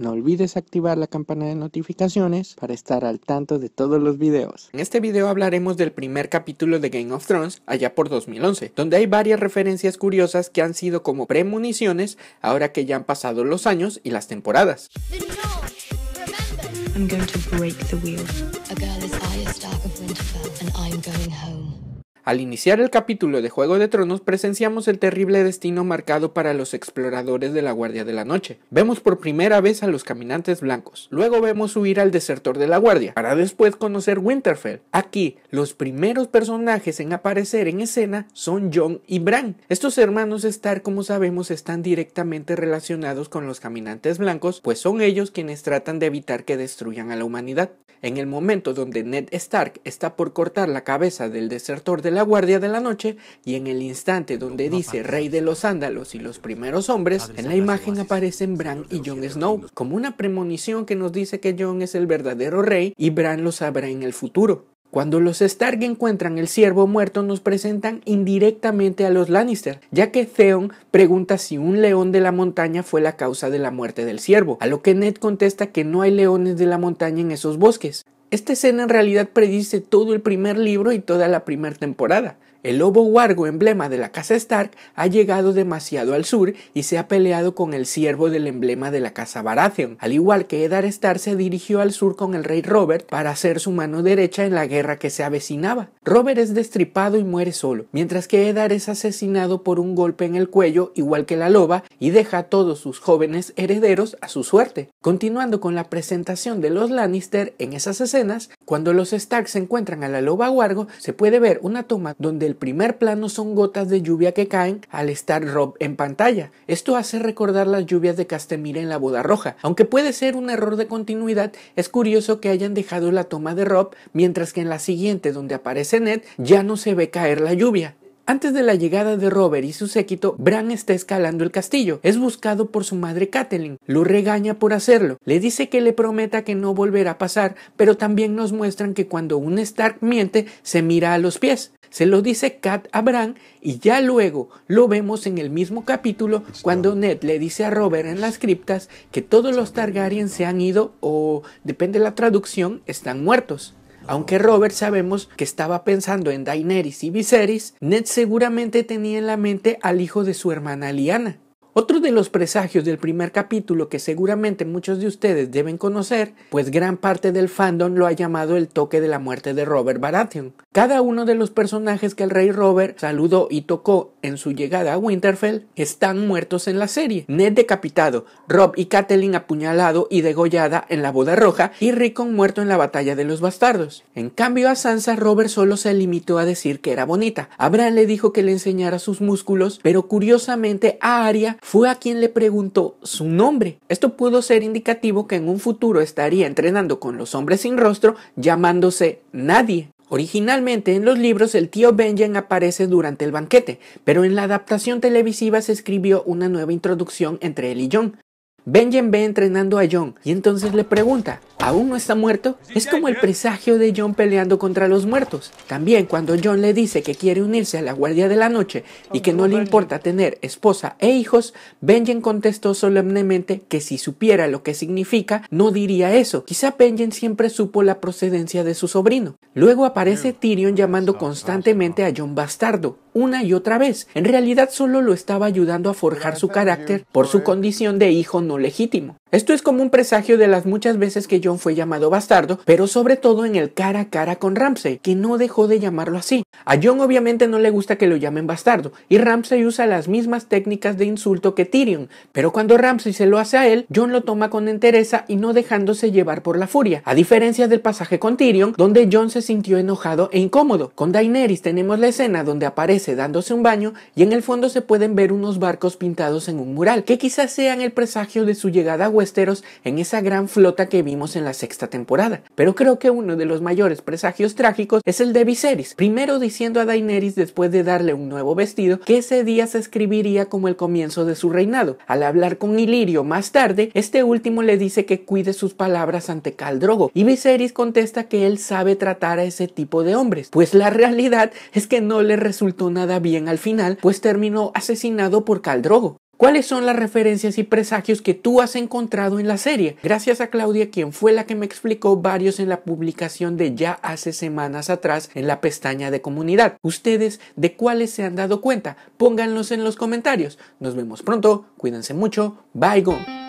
No olvides activar la campana de notificaciones para estar al tanto de todos los videos. En este video hablaremos del primer capítulo de Game of Thrones allá por 2011, donde hay varias referencias curiosas que han sido como premoniciones ahora que ya han pasado los años y las temporadas. Al iniciar el capítulo de Juego de Tronos presenciamos el terrible destino marcado para los exploradores de la Guardia de la Noche. Vemos por primera vez a los caminantes blancos, luego vemos huir al desertor de la Guardia, para después conocer Winterfell. Aquí, los primeros personajes en aparecer en escena son Jon y Bran. Estos hermanos Stark, como sabemos, están directamente relacionados con los caminantes blancos, pues son ellos quienes tratan de evitar que destruyan a la humanidad. En el momento donde Ned Stark está por cortar la cabeza del desertor de la guardia de la noche y en el instante donde dice Rey de los ándalos y los primeros hombres, en la imagen aparecen Bran y Jon Snow, como una premonición que nos dice que Jon es el verdadero rey y Bran lo sabrá en el futuro. Cuando los Stark encuentran el ciervo muerto, nos presentan indirectamente a los Lannister, ya que Theon pregunta si un león de la montaña fue la causa de la muerte del ciervo, a lo que Ned contesta que no hay leones de la montaña en esos bosques. Esta escena en realidad predice todo el primer libro y toda la primera temporada. El lobo huargo, emblema de la casa Stark, ha llegado demasiado al sur y se ha peleado con el siervo del emblema de la casa Baratheon, al igual que Eddard Stark se dirigió al sur con el rey Robert para hacer su mano derecha en la guerra que se avecinaba. Robert es destripado y muere solo, mientras que Eddard es asesinado por un golpe en el cuello, igual que la loba, y deja a todos sus jóvenes herederos a su suerte. Continuando con la presentación de los Lannister en esas escenas, cuando los Stark se encuentran a la loba huargo, se puede ver una toma donde el primer plano son gotas de lluvia que caen al estar Rob en pantalla. Esto hace recordar las lluvias de Castemira en la boda roja. Aunque puede ser un error de continuidad, es curioso que hayan dejado la toma de Rob, mientras que en la siguiente donde aparece Ned ya no se ve caer la lluvia. Antes de la llegada de Robert y su séquito, Bran está escalando el castillo. Es buscado por su madre Catelyn. Lo regaña por hacerlo. Le dice que le prometa que no volverá a pasar, pero también nos muestran que cuando un Stark miente, se mira a los pies. Se lo dice Kat a Bran y ya luego lo vemos en el mismo capítulo cuando Ned le dice a Robert en las criptas que todos los Targaryen se han ido o, depende de la traducción, están muertos. Aunque Robert sabemos que estaba pensando en Daenerys y Viserys, Ned seguramente tenía en la mente al hijo de su hermana Liana, otro de los presagios del primer capítulo que seguramente muchos de ustedes deben conocer, pues gran parte del fandom lo ha llamado el toque de la muerte de Robert Baratheon. Cada uno de los personajes que el rey Robert saludó y tocó en su llegada a Winterfell están muertos en la serie. Ned decapitado, Rob y Catelyn apuñalado y degollada en la boda roja y Rickon muerto en la batalla de los bastardos. En cambio a Sansa Robert solo se limitó a decir que era bonita. Abraham le dijo que le enseñara sus músculos, pero curiosamente a Arya fue a quien le preguntó su nombre. Esto pudo ser indicativo que en un futuro estaría entrenando con los hombres sin rostro llamándose nadie. Originalmente en los libros el tío Benjen aparece durante el banquete, pero en la adaptación televisiva se escribió una nueva introducción entre él y John. Benjen ve entrenando a John y entonces le pregunta, ¿aún no está muerto? Es como el presagio de John peleando contra los muertos. También cuando John le dice que quiere unirse a la Guardia de la Noche y que no le importa tener esposa e hijos, Benjen contestó solemnemente que si supiera lo que significa, no diría eso. Quizá Benjen siempre supo la procedencia de su sobrino. Luego aparece Tyrion llamando constantemente a John bastardo, una y otra vez. En realidad solo lo estaba ayudando a forjar su carácter por su condición de hijo no legítimo. Esto es como un presagio de las muchas veces que John fue llamado bastardo, pero sobre todo en el cara a cara con Ramsey, que no dejó de llamarlo así. A John obviamente no le gusta que lo llamen bastardo, y Ramsey usa las mismas técnicas de insulto que Tyrion, pero cuando Ramsey se lo hace a él, John lo toma con entereza y no dejándose llevar por la furia, a diferencia del pasaje con Tyrion, donde John se sintió enojado e incómodo. Con Daenerys tenemos la escena donde aparece dándose un baño y en el fondo se pueden ver unos barcos pintados en un mural, que quizás sean el presagio de su llegada a Westeros en esa gran flota que vimos en la sexta temporada. Pero creo que uno de los mayores presagios trágicos es el de Viserys, primero diciendo a Daenerys después de darle un nuevo vestido que ese día se escribiría como el comienzo de su reinado. Al hablar con Ilirio más tarde, este último le dice que cuide sus palabras ante Caldrogo. y Viserys contesta que él sabe tratar a ese tipo de hombres, pues la realidad es que no le resultó nada bien al final, pues terminó asesinado por Caldrogo. ¿Cuáles son las referencias y presagios que tú has encontrado en la serie? Gracias a Claudia, quien fue la que me explicó varios en la publicación de ya hace semanas atrás en la pestaña de comunidad. ¿Ustedes de cuáles se han dado cuenta? Pónganlos en los comentarios. Nos vemos pronto, cuídense mucho, bye gone.